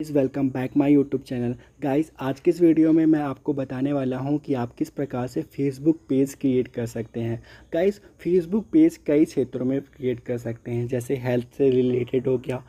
is welcome back my YouTube channel guys आज के इस वीडियो में मैं आपको बताने वाला हूँ कि आप किस प्रकार से फेसबुक पेज क्रिएट कर सकते हैं गाइज़ फेसबुक पेज कई क्षेत्रों में क्रिएट कर सकते हैं जैसे हेल्थ से रिलेटेड हो गया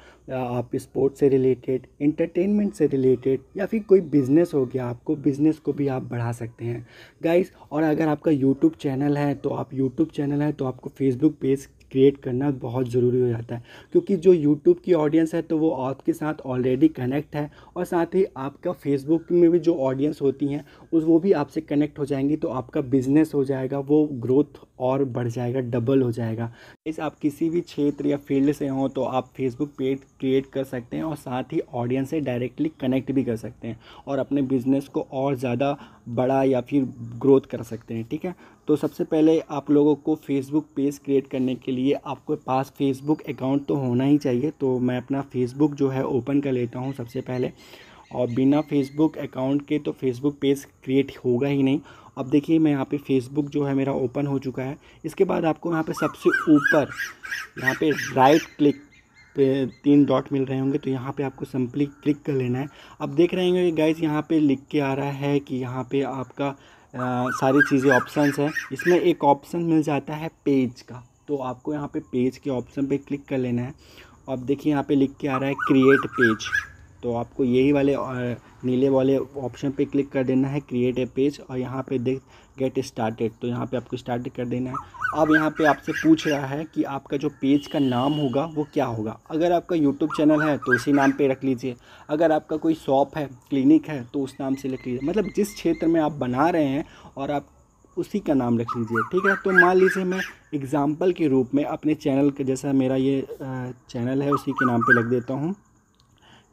आप स्पोर्ट्स से रिलेटेड इंटरटेनमेंट से रिलेटेड या फिर कोई बिज़नेस हो गया आपको बिज़नेस को भी आप बढ़ा सकते हैं गाइज़ और अगर आपका यूट्यूब चैनल है तो आप यूट्यूब चैनल है तो आपको फेसबुक पेज क्रिएट करना बहुत ज़रूरी हो जाता है क्योंकि जो यूट्यूब की ऑडियंस है तो वो आपके साथ ऑलरेडी कनेक्ट है और साथ ही आपका फेसबुक में भी जो ऑडियंस होती हैं उस वो भी आपसे कनेक्ट हो जाएंगी तो आपका बिजनेस हो जाएगा वो ग्रोथ और बढ़ जाएगा डबल हो जाएगा इस आप किसी भी क्षेत्र या फील्ड से हों तो आप फेसबुक पेज क्रिएट कर सकते हैं और साथ ही ऑडियंस से डायरेक्टली कनेक्ट भी कर सकते हैं और अपने बिज़नेस को और ज़्यादा बड़ा या फिर ग्रोथ कर सकते हैं ठीक है तो सबसे पहले आप लोगों को फेसबुक पेज क्रिएट करने के लिए आपके पास फेसबुक अकाउंट तो होना ही चाहिए तो मैं अपना फेसबुक जो है ओपन कर लेता हूँ सबसे पहले और बिना फेसबुक अकाउंट के तो फेसबुक पेज क्रिएट होगा ही नहीं अब देखिए मैं यहाँ पे फेसबुक जो है मेरा ओपन हो चुका है इसके बाद आपको यहाँ पे सबसे ऊपर यहाँ पे राइट क्लिक पे तीन डॉट मिल रहे होंगे तो यहाँ पे आपको सिंपली क्लिक कर लेना है आप देख रहे होंगे गाइज यहाँ पे लिख के आ रहा है कि यहाँ पे आपका आ, सारी चीज़ें ऑप्शंस है इसमें एक ऑप्शन मिल जाता है पेज का तो आपको यहाँ पे पेज के ऑप्शन पे क्लिक कर लेना है अब देखिए यहाँ पे लिख के आ रहा है क्रिएट पेज तो आपको यही वाले नीले वाले ऑप्शन पे क्लिक कर देना है क्रिएट ए पेज और यहाँ पे देख गेट स्टार्टेड तो यहाँ पे आपको स्टार्ट कर देना है अब यहाँ पे आपसे पूछ रहा है कि आपका जो पेज का नाम होगा वो क्या होगा अगर आपका यूट्यूब चैनल है तो उसी नाम पे रख लीजिए अगर आपका कोई शॉप है क्लिनिक है तो उस नाम से रख लीजिए मतलब जिस क्षेत्र में आप बना रहे हैं और आप उसी का नाम रख लीजिए ठीक है तो मान लीजिए मैं एग्ज़ाम्पल के रूप में अपने चैनल का जैसा मेरा ये चैनल है उसी के नाम पर रख देता हूँ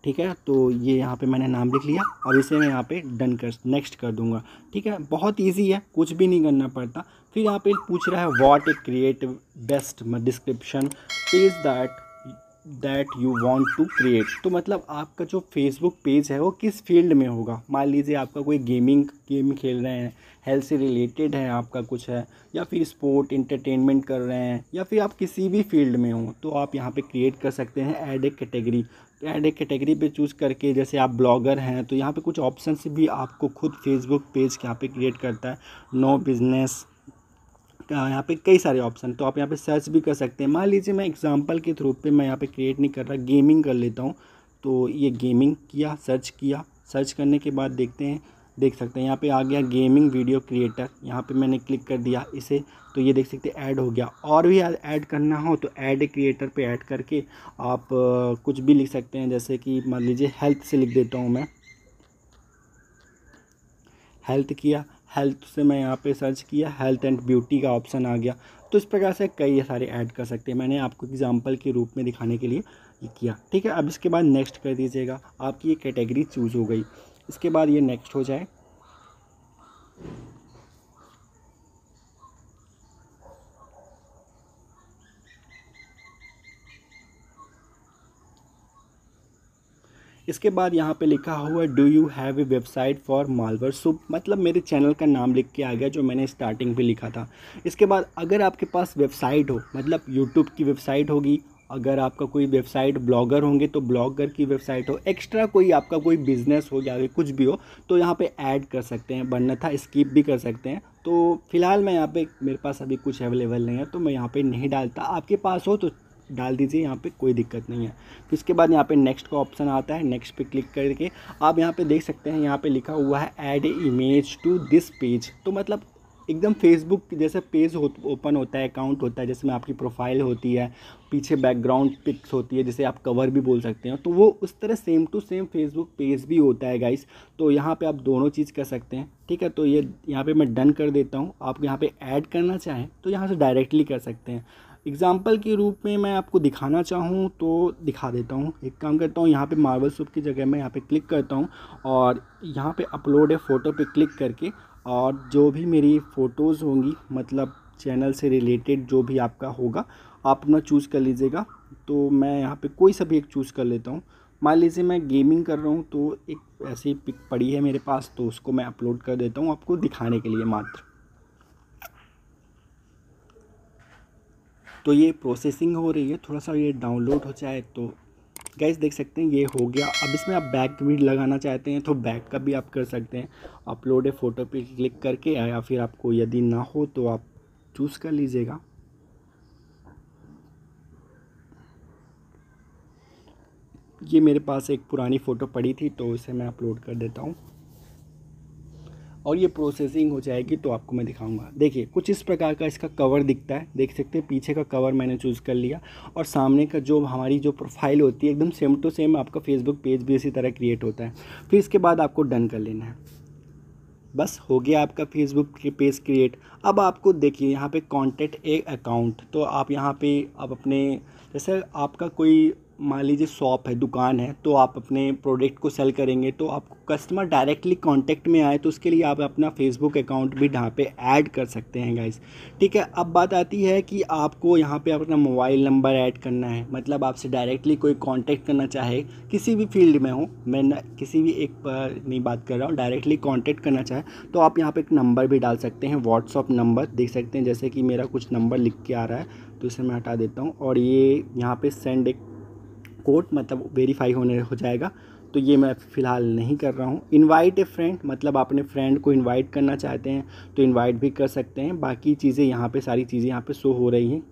ठीक है तो ये यहाँ पे मैंने नाम लिख लिया और इसे मैं यहाँ पे डन कर नेक्स्ट कर दूंगा ठीक है बहुत इजी है कुछ भी नहीं करना पड़ता फिर यहाँ पे पूछ रहा है what a creative best description is that that you want to create तो मतलब आपका जो फेसबुक पेज है वो किस फील्ड में होगा मान लीजिए आपका कोई गेमिंग गेम खेल रहे हैं हेल्थ से रिलेटेड है आपका कुछ है या फिर स्पोर्ट इंटरटेनमेंट कर रहे हैं या फिर आप किसी भी फील्ड में हो तो आप यहाँ पे क्रिएट कर सकते हैं add a category add a category पे चूज़ करके जैसे आप ब्लॉगर हैं तो यहाँ पे कुछ ऑप्शन भी आपको खुद फेसबुक पेज यहाँ पे क्रिएट करता है नो बिजनेस यहाँ पे कई सारे ऑप्शन तो आप यहाँ पे सर्च भी कर सकते हैं मान लीजिए मैं एग्जांपल के थ्रू पे मैं यहाँ पे क्रिएट नहीं कर रहा गेमिंग कर लेता हूँ तो ये गेमिंग किया सर्च किया सर्च करने के बाद देखते हैं देख सकते हैं यहाँ पे आ गया गेमिंग वीडियो क्रिएटर यहाँ पे मैंने क्लिक कर दिया इसे तो ये देख सकते हैं ऐड हो गया और भी ऐड करना हो तो ऐड क्रिएटर पे ऐड करके आप कुछ भी लिख सकते हैं जैसे कि मान लीजिए हेल्थ से लिख देता हूँ मैं हेल्थ किया हेल्थ से मैं यहाँ पे सर्च किया हेल्थ एंड ब्यूटी का ऑप्शन आ गया तो इस प्रकार से कई सारे ऐड कर सकते हैं मैंने आपको एग्जाम्पल के रूप में दिखाने के लिए ये किया ठीक है अब इसके बाद नेक्स्ट कर दीजिएगा आपकी ये कैटेगरी चूज़ हो गई इसके बाद ये नेक्स्ट हो जाए इसके बाद यहाँ पे लिखा हुआ है do you have a website for मालवर सुप मतलब मेरे चैनल का नाम लिख के आ गया जो मैंने स्टार्टिंग पे लिखा था इसके बाद अगर आपके पास वेबसाइट हो मतलब यूट्यूब की वेबसाइट होगी अगर आपका कोई वेबसाइट ब्लॉगर होंगे तो ब्लॉगर की वेबसाइट हो एक्स्ट्रा कोई आपका कोई बिज़नेस हो या कुछ भी हो तो यहाँ पे ऐड कर सकते हैं वरना स्किप भी कर सकते हैं तो फ़िलहाल मैं यहाँ पे मेरे पास अभी कुछ अवेलेबल नहीं है तो मैं यहाँ पे नहीं डालता आपके पास हो तो डाल दीजिए यहाँ पे कोई दिक्कत नहीं है फिर तो इसके बाद यहाँ पे नेक्स्ट का ऑप्शन आता है नेक्स्ट पे क्लिक करके आप यहाँ पे देख सकते हैं यहाँ पे लिखा हुआ है add image to this page तो मतलब एकदम फेसबुक जैसा पेज हो ओपन होता है अकाउंट होता है जिसमें आपकी प्रोफाइल होती है पीछे बैकग्राउंड पिक्स होती है जिसे आप कवर भी बोल सकते हैं तो वो उस तरह same to same Facebook page भी होता है गाइस तो यहाँ पे आप दोनों चीज़ कर सकते हैं ठीक है तो ये यह, यहाँ पे मैं डन कर देता हूँ आप यहाँ पे ऐड करना चाहें तो यहाँ से डायरेक्टली कर सकते हैं एग्ज़ाम्पल के रूप में मैं आपको दिखाना चाहूँ तो दिखा देता हूँ एक काम करता हूँ यहाँ पे मार्बल सूप की जगह मैं यहाँ पे क्लिक करता हूँ और यहाँ पे अपलोड है फ़ोटो पे क्लिक करके और जो भी मेरी फ़ोटोज़ होंगी मतलब चैनल से रिलेटेड जो भी आपका होगा आप अपना चूज़ कर लीजिएगा तो मैं यहाँ पे कोई सा भी एक चूज़ कर लेता हूँ मान लीजिए मैं गेमिंग कर रहा हूँ तो एक ऐसी पिक पड़ी है मेरे पास तो उसको मैं अपलोड कर देता हूँ आपको दिखाने के लिए मात्र तो ये प्रोसेसिंग हो रही है थोड़ा सा ये डाउनलोड हो जाए तो गैस देख सकते हैं ये हो गया अब इसमें आप बैक भी लगाना चाहते हैं तो बैक का भी आप कर सकते हैं अपलोड ए फ़ोटो पे क्लिक करके या फिर आपको यदि ना हो तो आप चूज़ कर लीजिएगा ये मेरे पास एक पुरानी फ़ोटो पड़ी थी तो इसे मैं अपलोड कर देता हूँ और ये प्रोसेसिंग हो जाएगी तो आपको मैं दिखाऊंगा देखिए कुछ इस प्रकार का इसका कवर दिखता है देख सकते हैं पीछे का कवर मैंने चूज़ कर लिया और सामने का जो हमारी जो प्रोफाइल होती है एकदम सेम टू सेम आपका फेसबुक पेज भी इसी तरह क्रिएट होता है फिर इसके बाद आपको डन कर लेना है बस हो गया आपका फेसबुक पेज क्रिएट अब आपको देखिए यहाँ पे कॉन्टेक्ट ए अकाउंट तो आप यहाँ पे आप अपने जैसे आपका कोई मान लीजिए शॉप है दुकान है तो आप अपने प्रोडक्ट को सेल करेंगे तो आप कस्टमर डायरेक्टली कांटेक्ट में आए तो उसके लिए आप अपना फेसबुक अकाउंट भी यहाँ पे ऐड कर सकते हैं गाइस ठीक है अब बात आती है कि आपको यहाँ पे अपना मोबाइल नंबर ऐड करना है मतलब आपसे डायरेक्टली कोई कॉन्टैक्ट करना चाहे किसी भी फील्ड में हो मैं न, किसी भी एक पर नहीं बात कर रहा हूँ डायरेक्टली कॉन्टैक्ट करना चाहे तो आप यहाँ पर एक नंबर भी डाल सकते हैं व्हाट्सअप नंबर देख सकते हैं जैसे कि मेरा कुछ नंबर लिख के आ रहा है तो इसे मैं हटा देता हूँ और ये यहाँ पर सेंड एक कोड मतलब वेरीफाई होने हो जाएगा तो ये मैं फ़िलहाल नहीं कर रहा हूँ इनवाइट ए फ्रेंड मतलब आपने फ्रेंड को इनवाइट करना चाहते हैं तो इनवाइट भी कर सकते हैं बाकी चीज़ें यहाँ पे सारी चीज़ें यहाँ पे शो हो रही हैं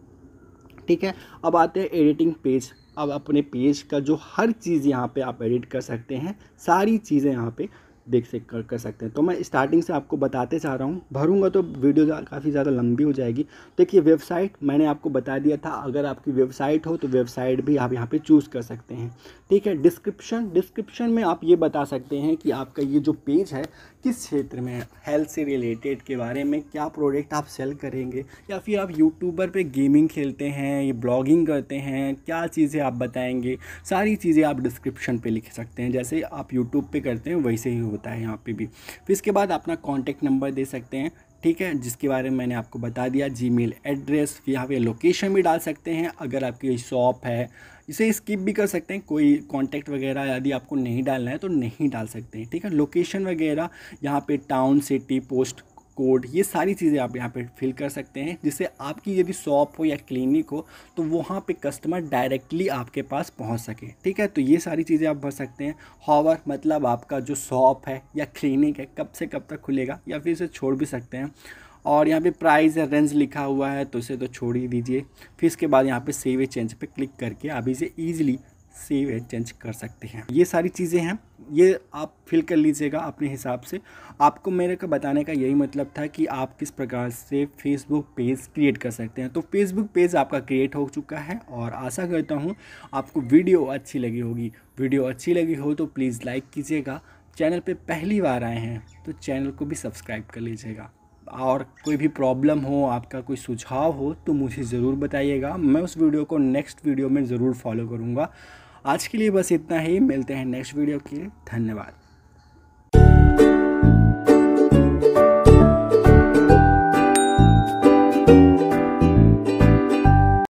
ठीक है अब आते हैं एडिटिंग पेज अब अपने पेज का जो हर चीज़ यहाँ पे आप एडिट कर सकते हैं सारी चीज़ें यहाँ पे देख सक कर कर सकते हैं तो मैं स्टार्टिंग से आपको बताते चाह रहा हूँ भरूंगा तो वीडियो काफ़ी ज़्यादा लंबी हो जाएगी देखिए वेबसाइट मैंने आपको बता दिया था अगर आपकी वेबसाइट हो तो वेबसाइट भी आप यहाँ पर चूज़ कर सकते हैं ठीक है डिस्क्रिप्शन डिस्क्रिप्शन में आप ये बता सकते हैं कि आपका ये जो पेज है किस क्षेत्र में हेल्थ से रिलेटेड के बारे में क्या प्रोडक्ट आप सेल करेंगे या फिर आप यूट्यूबर पे गेमिंग खेलते हैं ये ब्लॉगिंग करते हैं क्या चीज़ें आप बताएंगे सारी चीज़ें आप डिस्क्रिप्शन पे लिख सकते हैं जैसे आप यूट्यूब पे करते हैं वैसे ही होता है यहाँ पे भी फिर इसके बाद अपना कॉन्टैक्ट नंबर दे सकते हैं ठीक है जिसके बारे में मैंने आपको बता दिया जी एड्रेस यहाँ पर लोकेशन भी डाल सकते हैं अगर आपकी शॉप है इसे स्किप भी कर सकते हैं कोई कॉन्टैक्ट वगैरह यदि आपको नहीं डालना है तो नहीं डाल सकते हैं ठीक है लोकेशन वगैरह यहाँ पे टाउन सिटी पोस्ट कोड ये सारी चीज़ें आप यहाँ पे फिल कर सकते हैं जिससे आपकी यदि शॉप हो या क्लिनिक हो तो वहाँ पे कस्टमर डायरेक्टली आपके पास पहुँच सके ठीक है तो ये सारी चीज़ें आप भर सकते हैं हॉवर मतलब आपका जो शॉप है या क्लिनिक है कब से कब तक खुलेगा या फिर इसे छोड़ भी सकते हैं और यहाँ पे प्राइस या रेंज लिखा हुआ है तो इसे तो छोड़ ही दीजिए फिर इसके बाद यहाँ पे सेव ए चेंज पे क्लिक करके आप इसे ईजिली सेव ए चेंज कर सकते हैं ये सारी चीज़ें हैं ये आप फिल कर लीजिएगा अपने हिसाब से आपको मेरे का बताने का यही मतलब था कि आप किस प्रकार से फेसबुक पेज क्रिएट कर सकते हैं तो फेसबुक पेज आपका क्रिएट हो चुका है और आशा करता हूँ आपको वीडियो अच्छी लगी होगी वीडियो अच्छी लगी हो तो प्लीज़ लाइक कीजिएगा चैनल पे पहली बार आए हैं तो चैनल को भी सब्सक्राइब कर लीजिएगा और कोई भी प्रॉब्लम हो आपका कोई सुझाव हो तो मुझे ज़रूर बताइएगा मैं उस वीडियो को नेक्स्ट वीडियो में ज़रूर फॉलो करूँगा आज के लिए बस इतना ही मिलते हैं नेक्स्ट वीडियो के लिए धन्यवाद